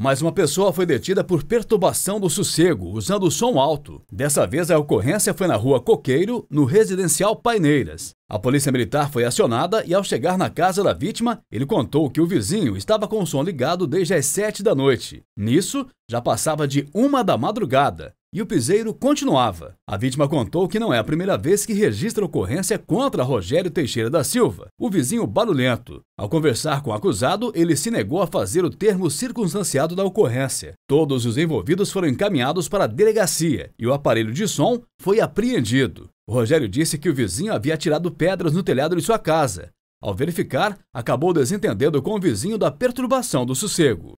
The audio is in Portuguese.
Mas uma pessoa foi detida por perturbação do sossego, usando som alto. Dessa vez, a ocorrência foi na rua Coqueiro, no residencial Paineiras. A polícia militar foi acionada e, ao chegar na casa da vítima, ele contou que o vizinho estava com o som ligado desde as sete da noite. Nisso, já passava de uma da madrugada. E o piseiro continuava. A vítima contou que não é a primeira vez que registra ocorrência contra Rogério Teixeira da Silva, o vizinho barulhento. Ao conversar com o acusado, ele se negou a fazer o termo circunstanciado da ocorrência. Todos os envolvidos foram encaminhados para a delegacia e o aparelho de som foi apreendido. O Rogério disse que o vizinho havia atirado pedras no telhado de sua casa. Ao verificar, acabou desentendendo com o vizinho da perturbação do sossego.